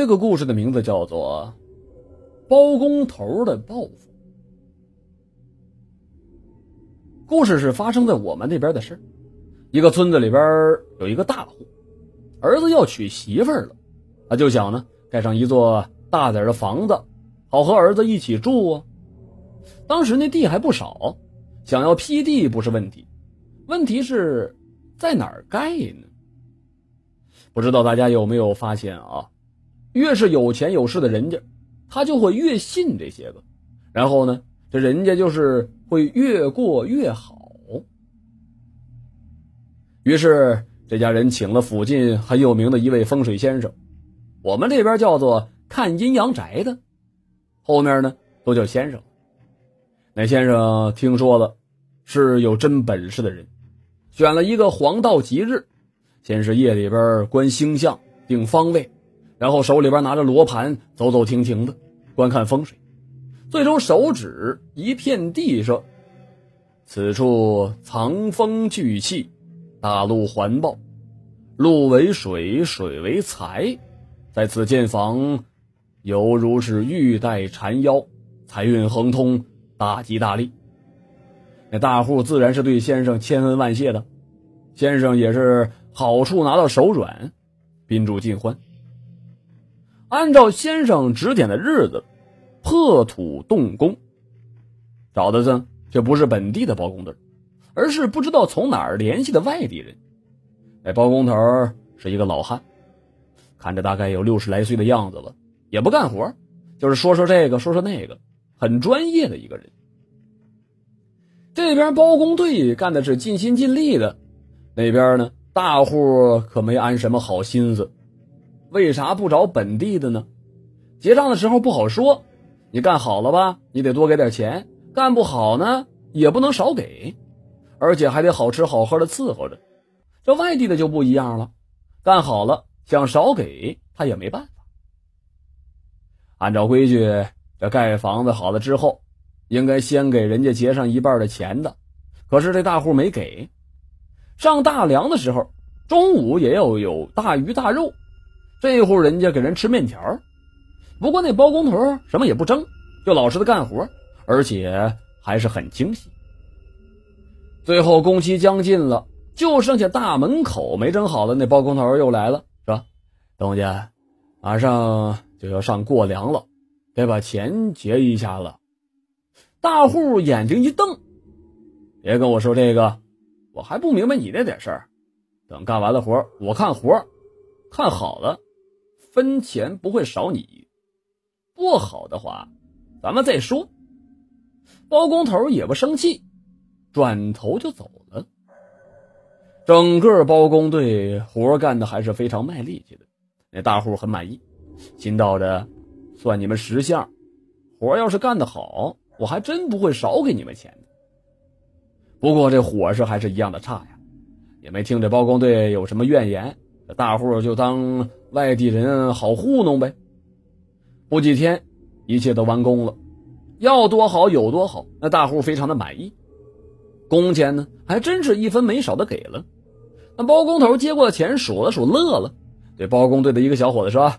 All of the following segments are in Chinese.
这个故事的名字叫做《包工头的报复》。故事是发生在我们那边的事一个村子里边有一个大户，儿子要娶媳妇了，啊，就想呢盖上一座大点的房子，好和儿子一起住啊。当时那地还不少，想要批地不是问题。问题是在哪儿盖呢？不知道大家有没有发现啊？越是有钱有势的人家，他就会越信这些个，然后呢，这人家就是会越过越好。于是这家人请了附近很有名的一位风水先生，我们这边叫做看阴阳宅的，后面呢都叫先生。那先生听说了，是有真本事的人，选了一个黄道吉日，先是夜里边观星象定方位。然后手里边拿着罗盘，走走停停的观看风水，最终手指一片地说：“此处藏风聚气，大陆环抱，路为水，水为财，在此建房，犹如是玉带缠腰，财运亨通，大吉大利。”那大户自然是对先生千恩万谢的，先生也是好处拿到手软，宾主尽欢。按照先生指点的日子，破土动工。找的是，这不是本地的包工头，而是不知道从哪儿联系的外地人。哎，包工头是一个老汉，看着大概有六十来岁的样子了，也不干活，就是说说这个，说说那个，很专业的一个人。这边包工队干的是尽心尽力的，那边呢，大户可没安什么好心思。为啥不找本地的呢？结账的时候不好说。你干好了吧，你得多给点钱；干不好呢，也不能少给，而且还得好吃好喝的伺候着。这外地的就不一样了，干好了想少给他也没办法。按照规矩，这盖房子好了之后，应该先给人家结上一半的钱的。可是这大户没给。上大梁的时候，中午也要有大鱼大肉。这户人家给人吃面条，不过那包工头什么也不争，就老实的干活，而且还是很精细。最后工期将近了，就剩下大门口没整好的那包工头又来了，说：“东家，马上就要上过梁了，得把钱结一下了。”大户眼睛一瞪：“别跟我说这个，我还不明白你那点事儿。等干完了活，我看活，看好了。”分钱不会少你，不好的话，咱们再说。包工头也不生气，转头就走了。整个包工队活干的还是非常卖力气的，那大户很满意，心道着算你们识相，活要是干得好，我还真不会少给你们钱。不过这伙食还是一样的差呀，也没听这包工队有什么怨言，这大户就当。外地人好糊弄呗，不几天，一切都完工了，要多好有多好，那大户非常的满意，工钱呢，还真是一分没少的给了，那包工头接过钱，数了数，乐了，对包工队的一个小伙子说：“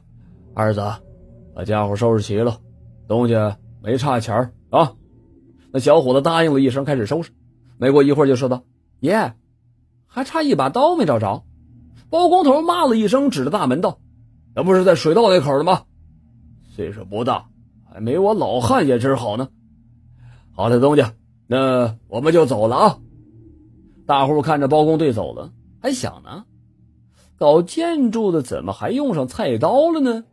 二子，把家伙收拾齐了，东家没差钱啊。”那小伙子答应了一声，开始收拾，没过一会儿就说道：“爷，还差一把刀没找着。”包工头骂了一声，指着大门道：“那不是在水道那口的吗？岁数不大，还没我老汉眼神好呢。”好的，东家，那我们就走了啊。大户看着包工队走了，还想呢，搞建筑的怎么还用上菜刀了呢？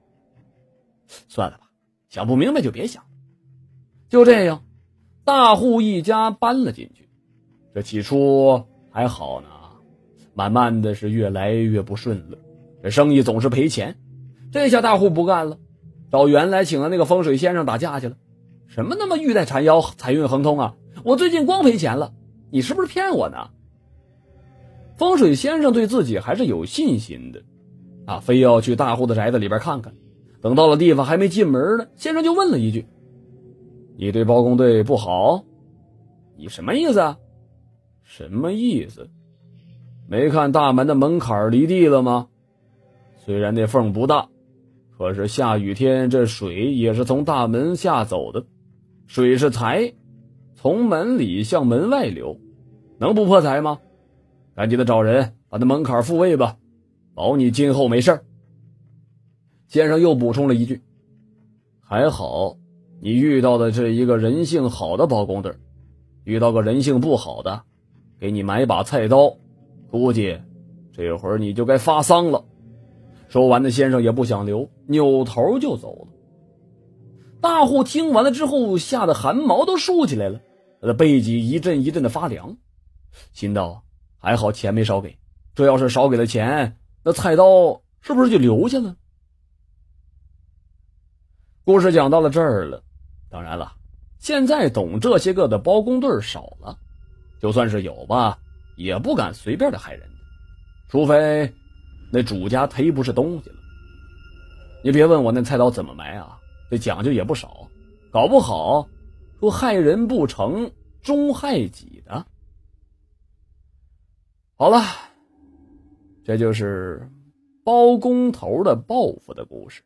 算了吧，想不明白就别想。就这样，大户一家搬了进去。这起初还好呢。慢慢的是越来越不顺了，这生意总是赔钱。这下大户不干了，找原来请的那个风水先生打架去了。什么那么玉带缠腰，财运亨通啊？我最近光赔钱了，你是不是骗我呢？风水先生对自己还是有信心的，啊，非要去大户的宅子里边看看。等到了地方，还没进门呢，先生就问了一句：“你对包工队不好？你什么意思？啊？什么意思？”没看大门的门槛离地了吗？虽然那缝不大，可是下雨天这水也是从大门下走的。水是财，从门里向门外流，能不破财吗？赶紧的找人把那门槛复位吧，保你今后没事先生又补充了一句：“还好你遇到的是一个人性好的包工队，遇到个人性不好的，给你买把菜刀。”估计这会儿你就该发丧了。说完，那先生也不想留，扭头就走了。大户听完了之后，吓得汗毛都竖起来了，他的背脊一阵一阵的发凉，心道：还好钱没少给，这要是少给了钱，那菜刀是不是就留下了？故事讲到了这儿了。当然了，现在懂这些个的包工队少了，就算是有吧。也不敢随便的害人，除非那主家忒不是东西了。你别问我那菜刀怎么埋啊，这讲究也不少，搞不好说害人不成，终害己的。好了，这就是包工头的报复的故事。